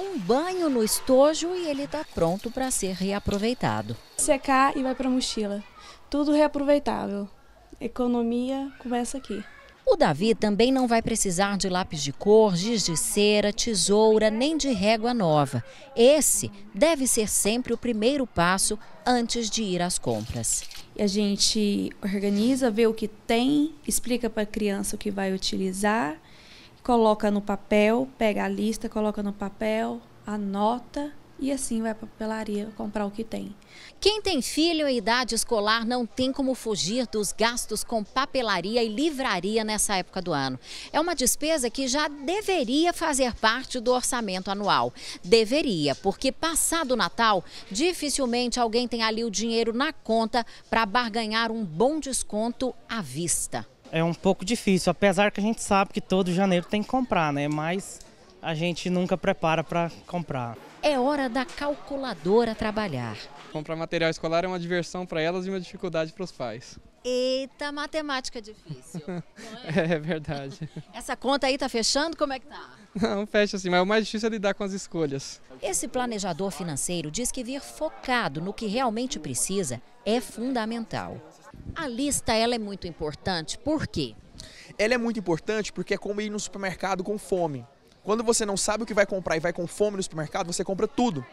um banho no estojo e ele está pronto para ser reaproveitado. Secar e vai para a mochila. Tudo reaproveitável. Economia começa aqui. O Davi também não vai precisar de lápis de cor, giz de cera, tesoura, nem de régua nova. Esse deve ser sempre o primeiro passo antes de ir às compras. A gente organiza, vê o que tem, explica para a criança o que vai utilizar coloca no papel, pega a lista, coloca no papel, anota e assim vai para a papelaria comprar o que tem. Quem tem filho em idade escolar não tem como fugir dos gastos com papelaria e livraria nessa época do ano. É uma despesa que já deveria fazer parte do orçamento anual. Deveria, porque passado o Natal, dificilmente alguém tem ali o dinheiro na conta para barganhar um bom desconto à vista é um pouco difícil, apesar que a gente sabe que todo janeiro tem que comprar, né? Mas a gente nunca prepara para comprar. É hora da calculadora trabalhar. Comprar material escolar é uma diversão para elas e uma dificuldade para os pais. Eita, matemática difícil. é? é? verdade. Essa conta aí tá fechando? Como é que tá? Não, fecha assim, mas é o mais difícil é lidar com as escolhas. Esse planejador financeiro diz que vir focado no que realmente precisa é fundamental. A lista ela é muito importante, por quê? Ela é muito importante porque é como ir no supermercado com fome. Quando você não sabe o que vai comprar e vai com fome no supermercado, você compra tudo.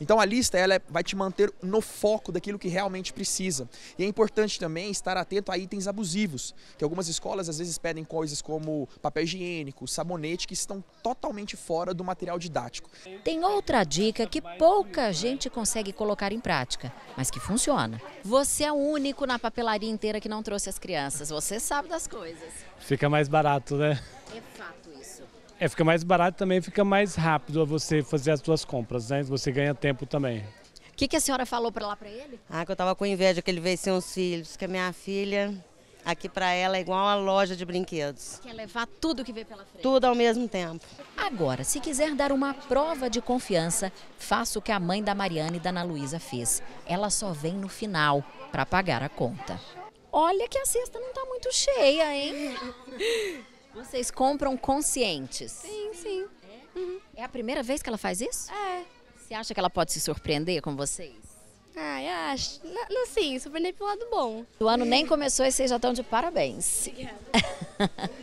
Então a lista ela é, vai te manter no foco daquilo que realmente precisa. E é importante também estar atento a itens abusivos, que algumas escolas às vezes pedem coisas como papel higiênico, sabonete que estão totalmente fora do material didático. Tem outra dica que pouca gente consegue colocar em prática, mas que funciona. Você é o único na papelaria inteira que não trouxe as crianças. Você sabe das coisas. Fica mais barato, né? É, fica mais barato também, fica mais rápido você fazer as suas compras, né? Você ganha tempo também. O que, que, a senhora falou para lá para ele? Ah, que eu tava com inveja que ele veio sem os filhos, que a minha filha aqui para ela é igual uma loja de brinquedos. Quer levar tudo que vem pela frente. Tudo ao mesmo tempo. Agora, se quiser dar uma prova de confiança, faça o que a mãe da Mariana e da Ana Luísa fez. Ela só vem no final para pagar a conta. Olha que a cesta não está muito cheia, hein? Vocês compram conscientes? Sim, sim. É? Uhum. é a primeira vez que ela faz isso? É. Você acha que ela pode se surpreender com vocês? Ah, eu acho. Não, não sim, surpreender pelo lado bom. O ano nem começou e vocês já estão de parabéns. Obrigada.